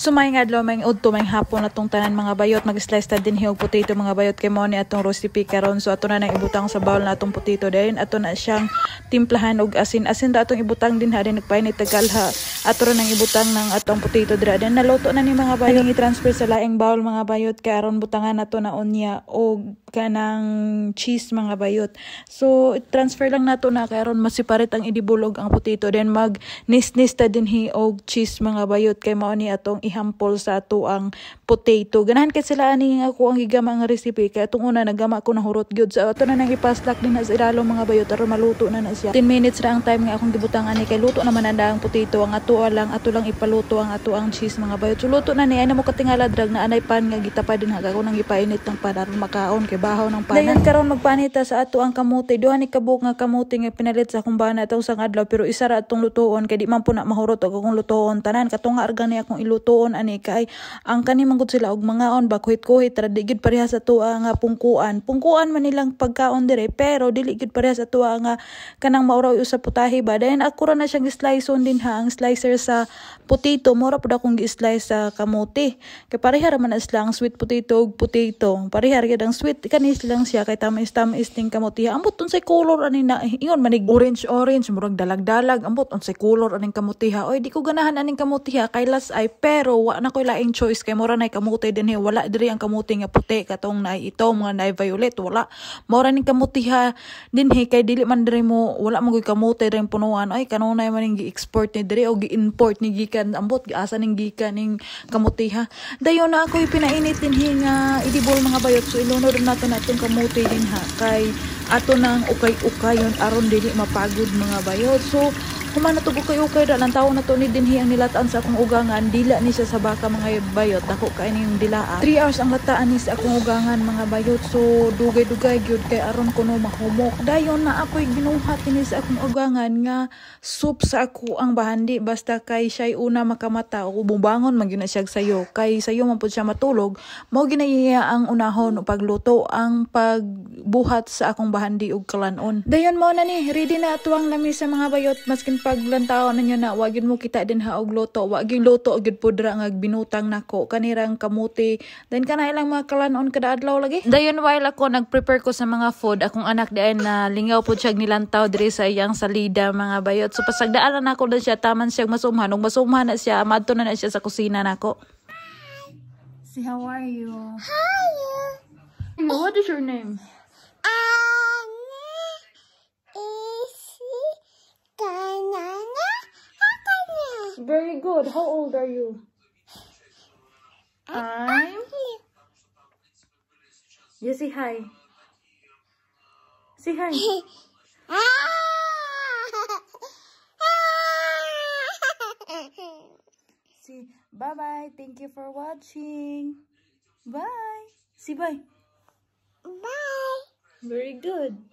Sumayang so, adlaw may udto may hapon atong tanan mga bayot mag-slice din hiog potato mga bayot kay mo ni atong recipe karon so ato na nang ibutang sa bowl na atong potato dayon ato na siyang timplahan og asin asin da atong ibutang din ha din nagpainit tagalha ato ra nang ibutang ng atong potato dira din naluto na ni mga bayot ning i-transfer sa laing bowl mga bayot kay aron butangan nato na unya og ka ng cheese mga bayot. So, transfer lang nato na karon masiparit ang idibulog ang potato. Then, mag nis-nis ta din hi og cheese mga bayot. Kay mao ni atong ihampol sa ato ang potato. Ganahan kay sila ani nga ako ang higama ang recipe. Kay atong una, nagama ko na hurot gyud. So, ato na nang ipaslak din na sa ilalo mga bayot. Aron maluto na na siya. 10 minutes ra ang time nga akong gibutang ani. Kay luto naman na ang potato. Ang ato lang, ato lang ipaluto ang ato ang cheese mga bayot. So, luto na ni. Ay na mo katingala drag na anay pan nga gitapa din haga ko nang ipainit ng pan aron makaon kay ibabahaw ng panan. Dayon karon magpanita sa ato ang kamote. Duha ni kabuk nga kamote nga pinalit sa kumbana atong sang adlaw pero isa ra atong lutuon kay di man po na mahurot og akong lutuon tanan katong nga argan akong ilutuon ani kay ang kani manggod sila og mangaon bakuhit-kuhit ra di gid parehas ato nga pungkuan. Pungkuan man nilang pagkaon dire pero dili gid parehas ato nga kanang mauraw usa putahi ba. Dayon ako ra na siyang slice din ha ang slicer sa potato mura pud akong gi-slice sa kamote. Kay pareha ra man sila ang sweet potato ug potato. Pareha ra ang sweet kanis lang siya kay tamis tamis ning kamutiha ambot unsay color ani na ingon manig orange orange murag dalag-dalag ambot unsay color aning kamutiha oy di ko ganahan aning kamutiha kay last ay pero wa na koy laing choice kay mura nay kamuti dinhi wala diri ang kamuti nga puti katong na ito mga na violet wala mura ning kamutiha dinhi kay dili man diri mo wala mo gyud kamuti diri punuan oy kanunay man ning gi-export ni diri o gi-import ni gikan ambot asa ning gikan ning kamutiha dayon na ako pinainit dinhi nga idibol mga bayot so ilunod na ato natong kamuti din ha kay ato nang ukay-ukay yon aron dili mapagod mga bayod so Human na tubo kayo kay dalang tawo nato ni dinhi ang nilataan sa akong ugangan, dila ni siya sa baka mga bayot, ako kay ning dilaa. 3 hours ang lataan ni sa akong ugangan mga bayot, so dugay-dugay gyud kay aron kuno mahumok. Dayon na ako'y ginuhat ni sa akong ugangan nga soup sa ako ang bahandi basta kay siya'y una makamata o bumangon man gyud siya sayo kay sayo man pud siya matulog, mao ginayiya ang unahon o pagluto ang pagbuhat sa akong bahandi ug kalanon. Dayon mo na ni, ready na atuang nami sa mga bayot maskin paglantaw na nyo na wagin mo kita din ha og luto wa gyud luto gyud pudra nga binutang nako kanirang kamuti then kana ilang mga kalanon kada adlaw lagi dayon while ako nagprepare ko sa mga food akong anak diay na lingaw pud siya nilantaw diri sa iyang salida mga bayot so pasagdaan na ako na siya taman siya masumhan ug masumhan na siya madto na na siya sa kusina nako See, how are you? Hi! What is your name? Very good. How old are you? I'm... You say hi. Say hi. See, bye-bye. Thank you for watching. Bye. See, bye. Bye. Very good.